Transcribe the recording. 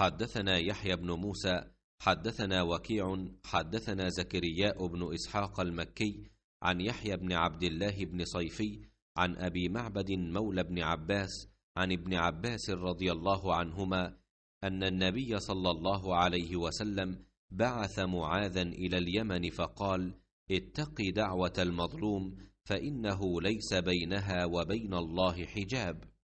حدثنا يحيى بن موسى حدثنا وكيع حدثنا زكرياء بن اسحاق المكي عن يحيى بن عبد الله بن صيفي عن ابي معبد مولى بن عباس عن ابن عباس رضي الله عنهما ان النبي صلى الله عليه وسلم بعث معاذا الى اليمن فقال اتق دعوه المظلوم فانه ليس بينها وبين الله حجاب